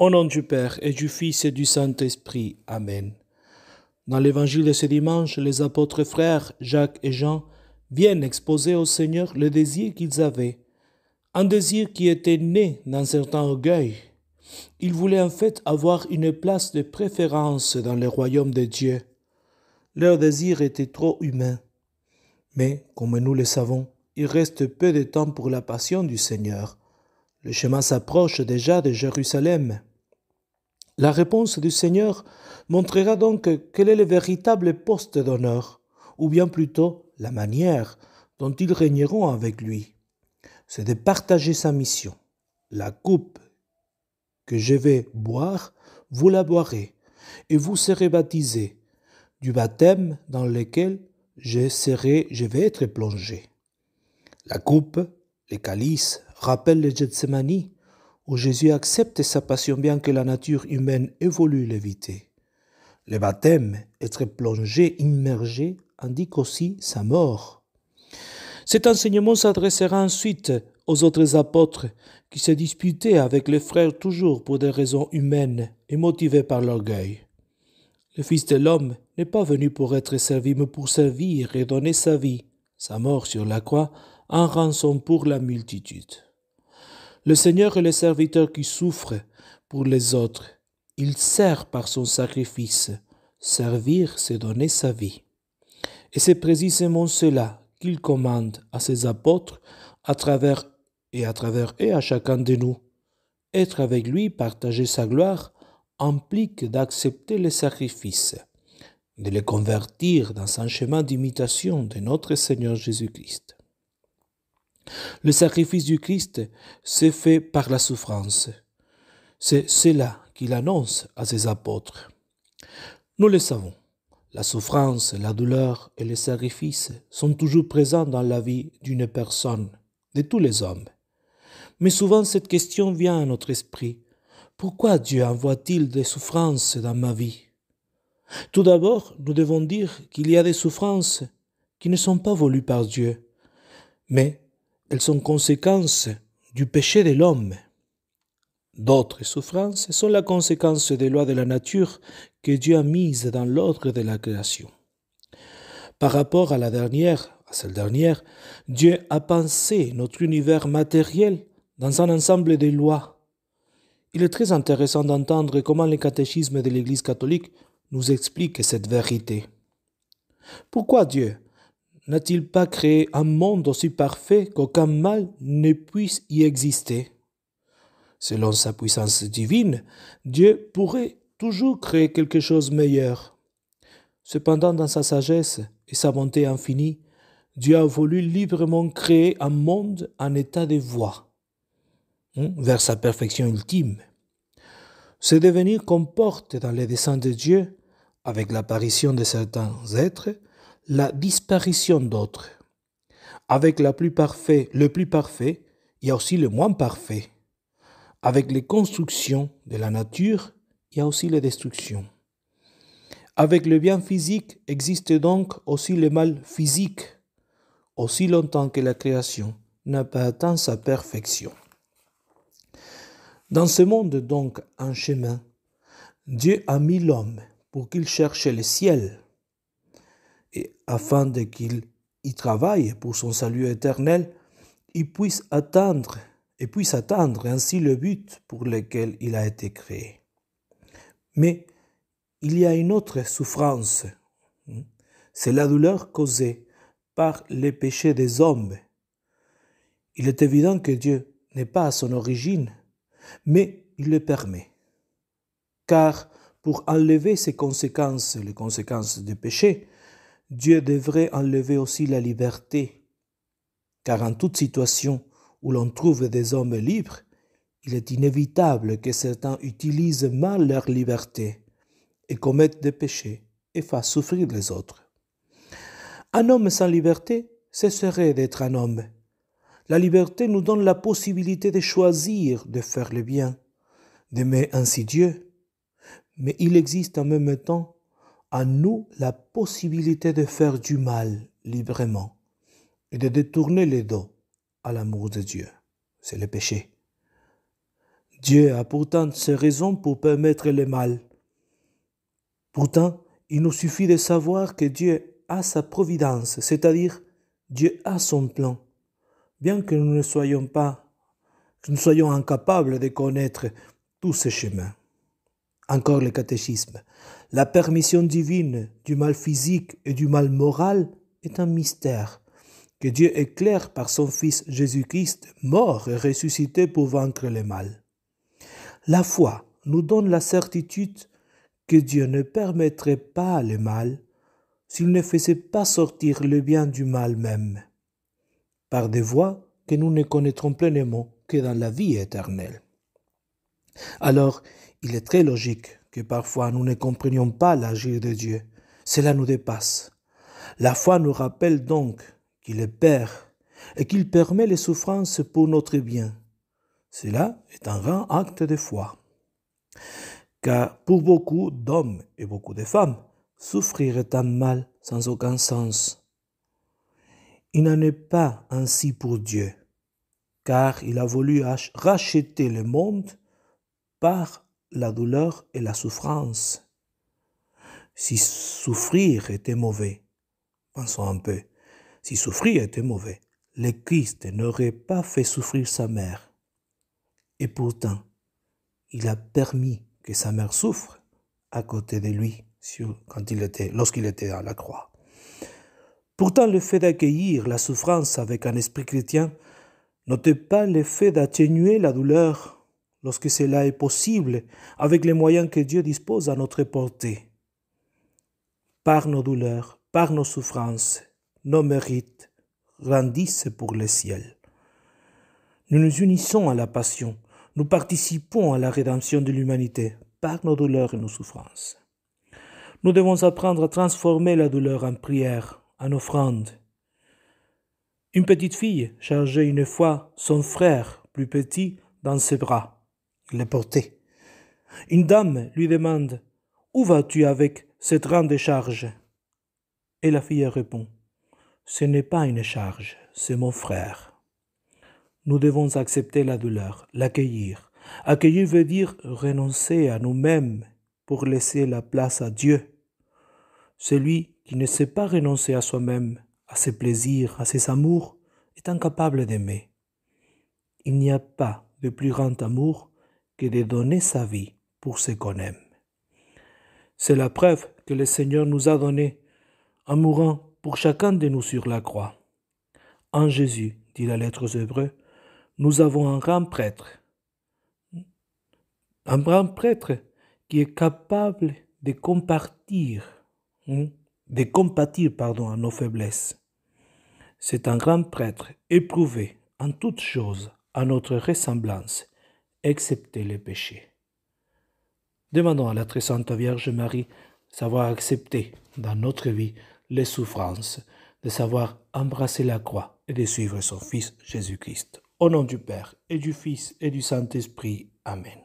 Au nom du Père et du Fils et du Saint-Esprit. Amen. Dans l'évangile de ce dimanche, les apôtres frères Jacques et Jean viennent exposer au Seigneur le désir qu'ils avaient, un désir qui était né d'un certain orgueil. Ils voulaient en fait avoir une place de préférence dans le royaume de Dieu. Leur désir était trop humain. Mais, comme nous le savons, il reste peu de temps pour la passion du Seigneur. Le chemin s'approche déjà de Jérusalem. La réponse du Seigneur montrera donc quel est le véritable poste d'honneur, ou bien plutôt la manière dont ils régneront avec lui. C'est de partager sa mission. La coupe que je vais boire, vous la boirez, et vous serez baptisés du baptême dans lequel je, serai, je vais être plongé. La coupe, les calices, rappelle le Gethsemane, où Jésus accepte sa passion bien que la nature humaine évolue l'éviter. Le baptême, être plongé, immergé, indique aussi sa mort. Cet enseignement s'adressera ensuite aux autres apôtres qui se disputaient avec les frères toujours pour des raisons humaines et motivés par l'orgueil. Le Fils de l'homme n'est pas venu pour être servi, mais pour servir et donner sa vie. Sa mort sur la croix en rançon pour la multitude. Le Seigneur est le serviteur qui souffre pour les autres. Il sert par son sacrifice. Servir, c'est donner sa vie. Et c'est précisément cela qu'il commande à ses apôtres à travers et à travers et à chacun de nous. Être avec lui, partager sa gloire, implique d'accepter les sacrifices, de les convertir dans un chemin d'imitation de notre Seigneur Jésus-Christ. Le sacrifice du Christ s'est fait par la souffrance. C'est cela qu'il annonce à ses apôtres. Nous le savons, la souffrance, la douleur et le sacrifice sont toujours présents dans la vie d'une personne, de tous les hommes. Mais souvent cette question vient à notre esprit. Pourquoi Dieu envoie-t-il des souffrances dans ma vie Tout d'abord, nous devons dire qu'il y a des souffrances qui ne sont pas voulues par Dieu, mais elles sont conséquences du péché de l'homme. D'autres souffrances sont la conséquence des lois de la nature que Dieu a mises dans l'ordre de la création. Par rapport à la dernière, à celle dernière, Dieu a pensé notre univers matériel dans un ensemble de lois. Il est très intéressant d'entendre comment les catéchismes de l'Église catholique nous explique cette vérité. Pourquoi Dieu n'a-t-il pas créé un monde aussi parfait qu'aucun mal ne puisse y exister Selon sa puissance divine, Dieu pourrait toujours créer quelque chose de meilleur. Cependant, dans sa sagesse et sa bonté infinie, Dieu a voulu librement créer un monde en état de voie, hein, vers sa perfection ultime. Ce devenir comporte dans les desseins de Dieu, avec l'apparition de certains êtres, la disparition d'autres. Avec la plus parfait, le plus parfait, il y a aussi le moins parfait. Avec les constructions de la nature, il y a aussi les destructions. Avec le bien physique existe donc aussi le mal physique, aussi longtemps que la création n'a pas atteint sa perfection. Dans ce monde donc en chemin, Dieu a mis l'homme pour qu'il cherche le ciel, et afin qu'il y travaille pour son salut éternel, il puisse atteindre et puisse atteindre ainsi le but pour lequel il a été créé. Mais il y a une autre souffrance, c'est la douleur causée par les péchés des hommes. Il est évident que Dieu n'est pas à son origine, mais il le permet. Car pour enlever ses conséquences, les conséquences du péché, Dieu devrait enlever aussi la liberté, car en toute situation où l'on trouve des hommes libres, il est inévitable que certains utilisent mal leur liberté et commettent des péchés et fassent souffrir les autres. Un homme sans liberté, cesserait d'être un homme. La liberté nous donne la possibilité de choisir de faire le bien, d'aimer ainsi Dieu, mais il existe en même temps à nous la possibilité de faire du mal librement et de détourner les dos à l'amour de Dieu. C'est le péché. Dieu a pourtant ses raisons pour permettre le mal. Pourtant, il nous suffit de savoir que Dieu a sa providence, c'est-à-dire Dieu a son plan. Bien que nous ne soyons pas, que nous soyons incapables de connaître tous ces chemins. Encore le catéchisme. La permission divine du mal physique et du mal moral est un mystère que Dieu éclaire par son Fils Jésus-Christ, mort et ressuscité pour vaincre le mal. La foi nous donne la certitude que Dieu ne permettrait pas le mal s'il ne faisait pas sortir le bien du mal même, par des voies que nous ne connaîtrons pleinement que dans la vie éternelle. Alors, il est très logique que parfois nous ne comprenions pas l'agir de Dieu. Cela nous dépasse. La foi nous rappelle donc qu'il est Père et qu'il permet les souffrances pour notre bien. Cela est un grand acte de foi. Car pour beaucoup d'hommes et beaucoup de femmes, souffrir est un mal sans aucun sens. Il n'en est pas ainsi pour Dieu, car il a voulu racheter le monde par la douleur et la souffrance. Si souffrir était mauvais, pensons un peu, si souffrir était mauvais, le Christ n'aurait pas fait souffrir sa mère. Et pourtant, il a permis que sa mère souffre à côté de lui quand il était, lorsqu'il était à la croix. Pourtant, le fait d'accueillir la souffrance avec un esprit chrétien n'était pas le fait d'atténuer la douleur lorsque cela est possible, avec les moyens que Dieu dispose à notre portée. Par nos douleurs, par nos souffrances, nos mérites grandissent pour le ciel. Nous nous unissons à la passion, nous participons à la rédemption de l'humanité par nos douleurs et nos souffrances. Nous devons apprendre à transformer la douleur en prière, en offrande. Une petite fille chargeait une fois son frère plus petit dans ses bras. Il porter Une dame lui demande Où vas-tu avec cette grande charge Et la fille répond Ce n'est pas une charge, c'est mon frère. Nous devons accepter la douleur, l'accueillir. Accueillir veut dire renoncer à nous-mêmes pour laisser la place à Dieu. Celui qui ne sait pas renoncer à soi-même, à ses plaisirs, à ses amours, est incapable d'aimer. Il n'y a pas de plus grand amour que de donner sa vie pour ce qu'on aime. C'est la preuve que le Seigneur nous a donnée en mourant pour chacun de nous sur la croix. En Jésus, dit la lettre aux Hébreux, nous avons un grand prêtre, un grand prêtre qui est capable de compartir, hein, de compatir pardon, à nos faiblesses. C'est un grand prêtre éprouvé en toutes choses à notre ressemblance accepter les péchés. Demandons à la très sainte Vierge Marie savoir accepter dans notre vie les souffrances, de savoir embrasser la croix et de suivre son Fils Jésus-Christ. Au nom du Père et du Fils et du Saint-Esprit. Amen.